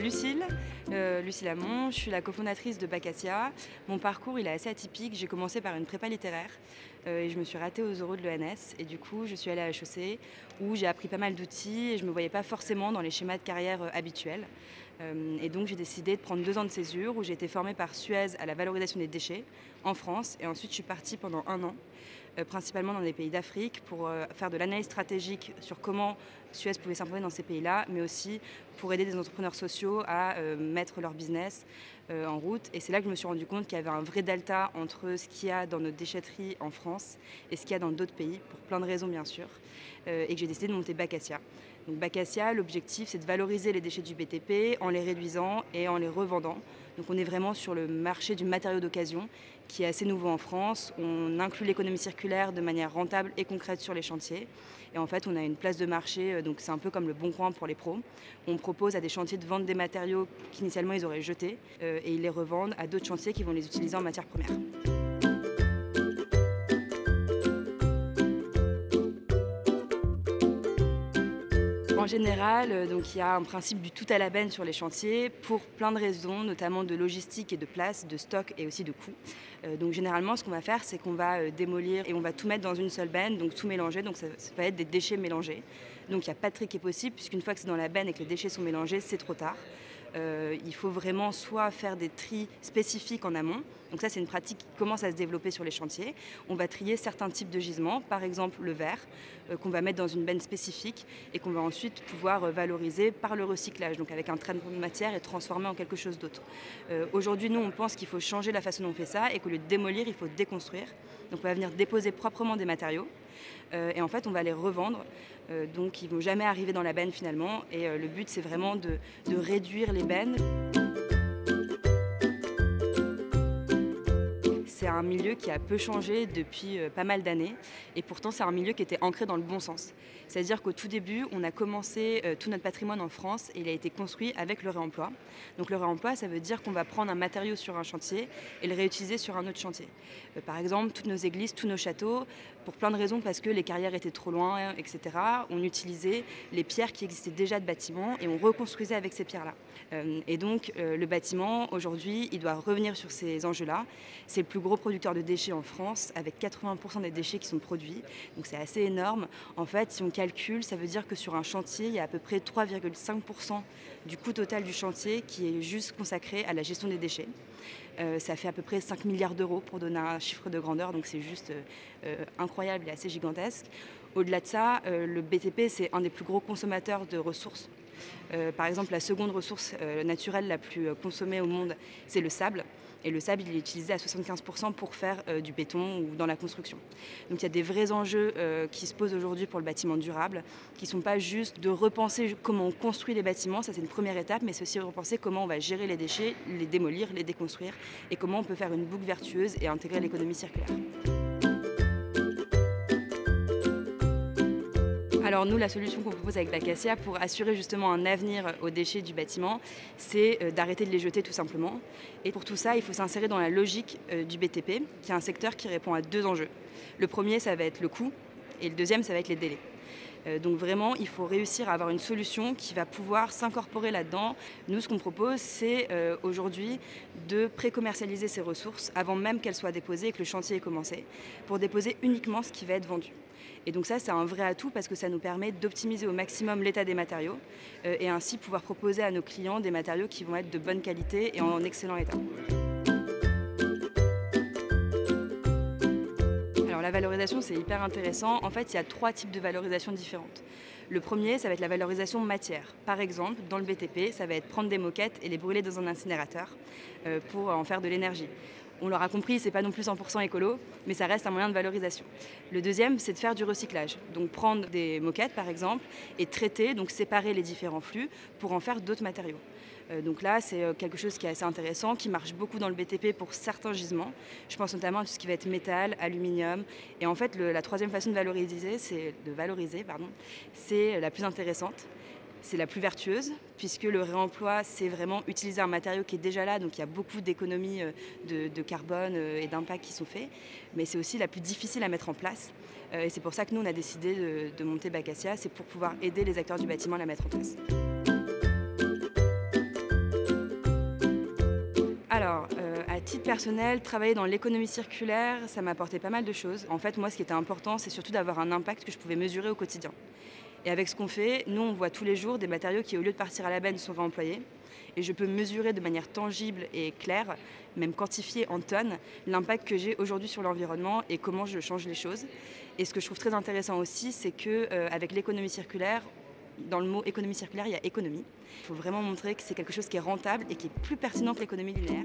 Lucile, Lucille, euh, Lucille je suis la cofondatrice de Bacassia. Mon parcours il est assez atypique, j'ai commencé par une prépa littéraire euh, et je me suis ratée aux euros de l'ENS et du coup je suis allée à chaussée où j'ai appris pas mal d'outils et je ne me voyais pas forcément dans les schémas de carrière euh, habituels. Euh, et donc j'ai décidé de prendre deux ans de césure où j'ai été formée par Suez à la valorisation des déchets en France et ensuite je suis partie pendant un an. Euh, principalement dans les pays d'Afrique, pour euh, faire de l'analyse stratégique sur comment Suez pouvait s'imposer dans ces pays-là, mais aussi pour aider des entrepreneurs sociaux à euh, mettre leur business en route. Et c'est là que je me suis rendu compte qu'il y avait un vrai delta entre ce qu'il y a dans notre déchetterie en France et ce qu'il y a dans d'autres pays, pour plein de raisons bien sûr, et que j'ai décidé de monter Bacassia. Donc Bacassia, l'objectif c'est de valoriser les déchets du BTP en les réduisant et en les revendant donc on est vraiment sur le marché du matériau d'occasion qui est assez nouveau en France. On inclut l'économie circulaire de manière rentable et concrète sur les chantiers. Et en fait, on a une place de marché, euh, donc c'est un peu comme le bon coin pour les pros. On propose à des chantiers de vendre des matériaux qu'initialement ils auraient jetés euh, et ils les revendent à d'autres chantiers qui vont les utiliser en matière première. En général, euh, donc il y a un principe du tout à la benne sur les chantiers pour plein de raisons, notamment de logistique et de place, de stock et aussi de coût. Euh, donc généralement, ce qu'on va faire, c'est qu'on va euh, démolir et on va tout mettre dans une seule benne, donc tout mélanger. Donc ça, va être des déchets mélangés. Donc il n'y a pas de tri qui est possible, puisqu'une fois que c'est dans la benne et que les déchets sont mélangés, c'est trop tard. Euh, il faut vraiment soit faire des tris spécifiques en amont, donc ça c'est une pratique qui commence à se développer sur les chantiers, on va trier certains types de gisements, par exemple le verre, euh, qu'on va mettre dans une benne spécifique et qu'on va ensuite pouvoir euh, valoriser par le recyclage, donc avec un train de matière et transformer en quelque chose d'autre. Aujourd'hui nous on pense qu'il faut changer la façon dont on fait ça et qu'au lieu de démolir il faut déconstruire, donc on va venir déposer proprement des matériaux euh, et en fait, on va les revendre. Euh, donc, ils ne vont jamais arriver dans la benne finalement. Et euh, le but, c'est vraiment de, réduire les bennes. c'est un milieu qui a peu changé depuis euh, pas mal d'années et pourtant c'est un milieu qui était ancré dans le bon sens. C'est-à-dire qu'au tout début, on a commencé euh, tout notre patrimoine en France et il a été construit avec le réemploi. Donc le réemploi, ça veut dire qu'on va prendre un matériau sur un chantier et le réutiliser sur un autre chantier. Euh, par exemple, toutes nos églises, tous nos châteaux, pour plein de raisons, parce que les carrières étaient trop loin, etc., on utilisait les pierres qui existaient déjà de bâtiments et on reconstruisait avec ces pierres-là. et donc le bâtiment, aujourd'hui, il doit revenir sur ces enjeux-là. C'est le plus gros producteurs producteur de déchets en France, avec 80% des déchets qui sont produits. Donc c'est assez énorme. En fait, si on calcule, ça veut dire que sur un chantier, il y a à peu près 3,5% du coût total du chantier qui est juste consacré à la gestion des déchets. Euh, ça fait à peu près 5 milliards d'euros pour donner un chiffre de grandeur, donc c'est juste euh, incroyable et assez gigantesque. Au-delà de ça, euh, le BTP, c'est un des plus gros consommateurs de ressources. par exemple, la seconde ressource naturelle la plus consommée au monde, c'est le sable. Et le sable, il est utilisé à 75% pour faire euh, du béton ou dans la construction. Donc il y a des vrais enjeux euh, qui se posent aujourd'hui pour le bâtiment durable, qui ne sont pas juste de repenser comment on construit les bâtiments, ça c'est une première étape, mais ceci repenser comment on va gérer les déchets, les démolir, les déconstruire, et comment on peut faire une boucle vertueuse et intégrer l'économie circulaire. Alors nous, la solution qu'on propose avec Bacassia pour assurer justement un avenir aux déchets du bâtiment, c'est euh, d'arrêter de les jeter tout simplement. Et pour tout ça, il faut s'insérer dans la logique euh, du BTP, qui est un secteur qui répond à deux enjeux. Le premier, ça va être le coût, et le deuxième, ça va être les délais. Euh, donc vraiment, il faut réussir à avoir une solution qui va pouvoir s'incorporer là-dedans. Nous, ce qu'on propose, c'est aujourd'hui de pré-commercialiser ces ressources avant même qu'elles soient déposées et que le chantier ait commencé, pour déposer uniquement ce qui va être vendu. Et donc ça, c'est un vrai atout parce que ça nous permet d'optimiser au maximum l'état des matériaux euh, et ainsi pouvoir proposer à nos clients des matériaux qui vont être de bonne qualité et en excellent état. Alors la valorisation, c'est hyper intéressant. En fait, il y a trois types de valorisation différentes. Le premier, ça va être la valorisation matière. Par exemple, dans le BTP, ça va être prendre des moquettes et les brûler dans un incinérateur euh, pour en faire de l'énergie. On l'aura compris, c'est pas non plus 100% écolo, mais ça reste un moyen de valorisation. Le deuxième, c'est de faire du recyclage. Donc prendre des moquettes, par exemple, et traiter, donc séparer les différents flux pour en faire d'autres matériaux. Euh, donc là, c'est euh, quelque chose qui est assez intéressant, qui marche beaucoup dans le BTP pour certains gisements. Je pense notamment à tout ce qui va être métal, aluminium. Et en fait, la troisième façon de valoriser, c'est de valoriser, c'est la plus intéressante c'est la plus vertueuse, puisque le réemploi, c'est vraiment utiliser un matériau qui est déjà là, donc il y a beaucoup d'économies euh, de, carbone euh, et d'impact qui sont faits, mais c'est aussi la plus difficile à mettre en place. Euh, et c'est pour ça que nous, on a décidé de, monter Bacassia, c'est pour pouvoir aider les acteurs du bâtiment à la mettre en place. Alors, à titre personnel, travailler dans l'économie circulaire, ça m'a apporté pas mal de choses. En fait, moi, ce qui était important, c'est surtout d'avoir un impact que je pouvais mesurer au quotidien. Et avec ce qu'on fait, nous, on voit tous les jours des matériaux qui, au lieu de partir à la benne, sont réemployés. Et je peux mesurer de manière tangible et claire, même quantifier en tonnes, l'impact que j'ai aujourd'hui sur l'environnement et comment je change les choses. Et ce que je trouve très intéressant aussi, c'est que euh, avec l'économie circulaire, dans le mot économie circulaire, il y a économie. Il faut vraiment montrer que c'est quelque chose qui est rentable et qui est plus pertinent que l'économie linéaire.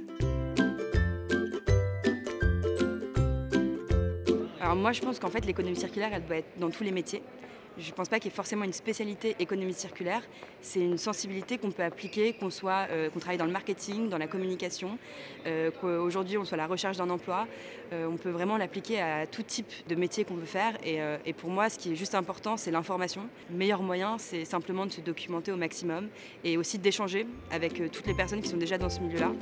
moi, je pense qu'en fait, l'économie circulaire, elle doit être dans tous les métiers. Je ne pense pas qu'il y ait forcément une spécialité économie circulaire. C'est une sensibilité qu'on peut appliquer, qu'on soit, euh, qu'on travaille dans le marketing, dans la communication, euh, qu'aujourd'hui on soit à la recherche d'un emploi. Euh, on peut vraiment l'appliquer à tout type de métier qu'on veut faire. Et, et, pour moi, ce qui est juste important, c'est l'information. Le meilleur moyen, c'est simplement de se documenter au maximum et aussi d'échanger avec toutes les personnes qui sont déjà dans ce milieu-là.